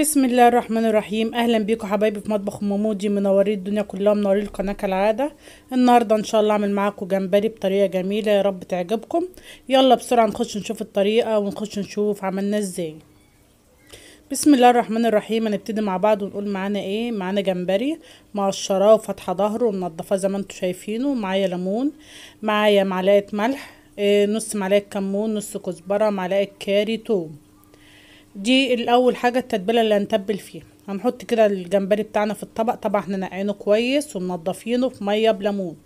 بسم الله الرحمن الرحيم اهلا بيكم حبايبي في مطبخ مامودي مودي منورين الدنيا كلها منورين القناه كالعاده النهارده ان شاء الله اعمل معاكم جمبري بطريقه جميله يا رب تعجبكم يلا بسرعه نخش نشوف الطريقه ونخش نشوف عملناه ازاي بسم الله الرحمن الرحيم هنبتدي مع بعض ونقول معانا ايه معانا جمبري مقشراه وفاتحه ظهره ومنضفاه زي ما انتم شايفينه معايا ليمون معايا معلقه ملح آه، نص معلقه كمون نص كزبره معلقه كاري توم دي الاول حاجه التتبيله اللي هنتبل فيها هنحط كده الجمبري بتاعنا في الطبق طبعا احنا نقعينه كويس ومنضفينه في ميه بليمون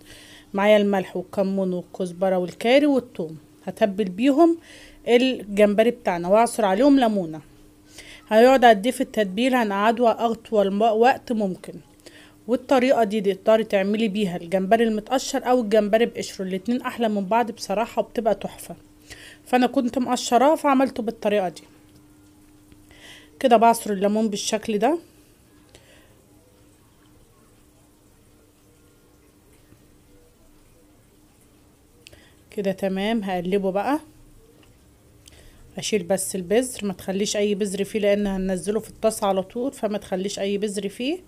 معايا الملح والكمون والكزبره والكاري والثوم هتبل بيهم الجمبري بتاعنا واعصر عليهم ليمونه هيقعد قد إيه في التتبيل هنقعده اطول وقت ممكن والطريقه دي, دي تقدري تعملي بيها الجمبري المتقشر او الجمبري بقشره الاتنين احلى من بعض بصراحه وبتبقى تحفه فانا كنت مقشراه فعملته بالطريقه دي كده بعصر الليمون بالشكل ده كده تمام هقلبه بقى اشيل بس البذر ما تخليش اي بذر فيه لان هننزله في الطاسه على طول فما تخليش اي بذر فيه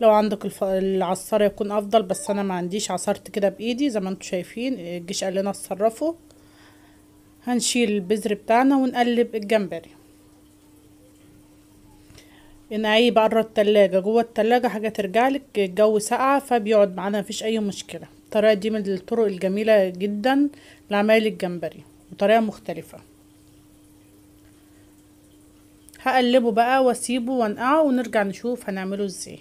لو عندك العصاره يكون افضل بس انا ما عنديش عصرت كده بايدي زي ما انتم شايفين الجيش قال لنا اتصرفوا هنشيل البذر بتاعنا ونقلب الجمبري نقعيه بره التلاجة جوه التلاجة حاجة ترجعلك الجو ساقعة فبيقعد معانا مفيش أي مشكلة الطريقة دي من الطرق الجميلة جدا لعمال الجمبري بطريقة مختلفة هقلبه بقى واسيبه وانقعه ونرجع نشوف هنعمله ازاي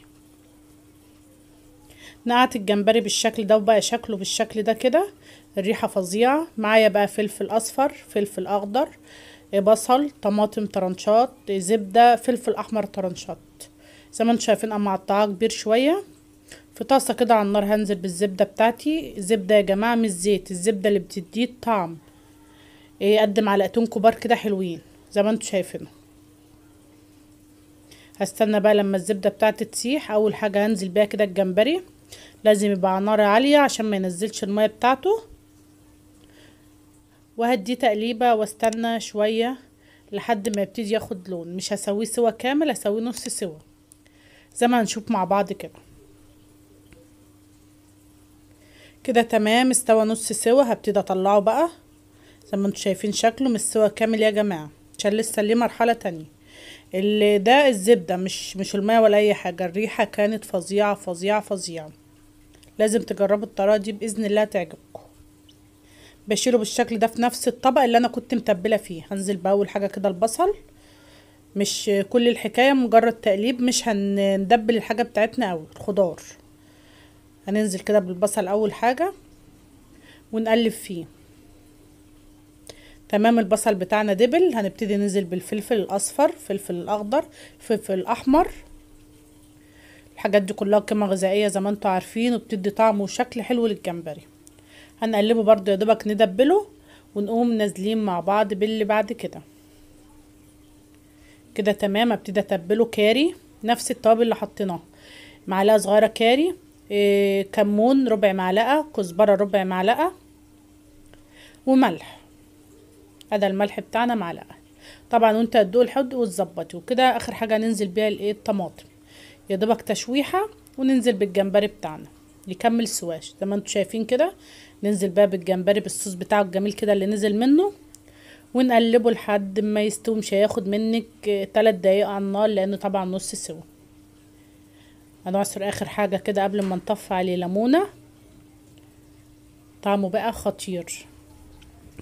نقعت الجمبري بالشكل ده وبقى شكله بالشكل ده كده الريحة فظيعة معايا بقى فلفل اصفر فلفل اخضر بصل طماطم طرنشات زبدة فلفل أحمر طرنشات زي ما انتم شايفين أما قطعاه كبير شوية في طاسة كده على النار هنزل بالزبدة بتاعتي زبدة يا جماعة مش زيت الزبدة اللي بتديه الطعم إيه، قد معلقتين كبار كده حلوين زي ما انتم شايفين هستنى بقى لما الزبدة بتاعتي تسيح أول حاجة هنزل بيها كده الجمبري لازم يبقى على نار عالية عشان ما ينزلش المية بتاعته وهديه تقليبه واستنى شويه لحد ما يبتدي ياخد لون مش هسويه سوا كامل هسويه نص سوا زي ما هنشوف مع بعض كده كده تمام استوى نص سوا هبتدي اطلعه بقى زي ما انتم شايفين شكله مش سوا كامل يا جماعه عشان لسه ليه مرحله تانية اللي ده الزبده مش مش الميه ولا اي حاجه الريحه كانت فظيعه فظيعه فظيعه لازم تجربوا الطريقه دي باذن الله تعجبكم بشيله بالشكل ده في نفس الطبق اللي انا كنت متبله فيه هنزل باول حاجه كده البصل مش كل الحكايه مجرد تقليب مش هندبل الحاجه بتاعتنا قوي الخضار هننزل كده بالبصل اول حاجه ونقلب فيه تمام البصل بتاعنا دبل هنبتدي ننزل بالفلفل الاصفر فلفل الاخضر فلفل الاحمر الحاجات دي كلها قيمه غذائيه زي ما انتوا عارفين وبتدي طعم وشكل حلو للجمبري هنقلبه برضو يا دوبك ندبله ونقوم نازلين مع بعض باللي بعد كده كده تمام ابتدي اتبله كاري نفس التوابل اللي حطيناه معلقه صغيره كاري إيه كمون ربع معلقه كزبره ربع معلقه وملح هذا الملح بتاعنا معلقه طبعا وانت هتدوق الحد وتظبطي وكده اخر حاجه ننزل بيها الايه الطماطم يا دوبك تشويحه وننزل بالجمبري بتاعنا يكمل سواش زي ما انتوا شايفين كده ننزل بقى بالجمبري بالصوص بتاعه الجميل كده اللي نزل منه ونقلبه لحد ما يستوي مش هياخد منك تلات دقايق على النار لانه طبعا نص سوا هنعصر اخر حاجه كده قبل ما نطفي عليه ليمونه طعمه بقى خطير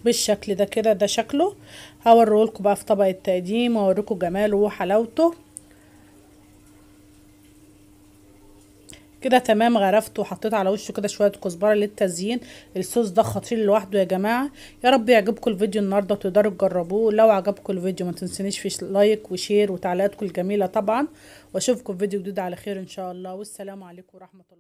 بالشكل ده كده ده شكله هوريه لكم بقى في طبق التقديم واوريكم جماله وحلاوته كده تمام غرفته وحطيت على وشه كده شويه كزبره للتزيين الصوص ده خطير لوحده يا جماعه يا رب يعجبكم الفيديو النهارده وتقدروا تجربوه لو عجبكم الفيديو ما تنسونيش في لايك وشير وتعليقاتكم الجميله طبعا واشوفكم في فيديو جديد على خير ان شاء الله والسلام عليكم ورحمه الله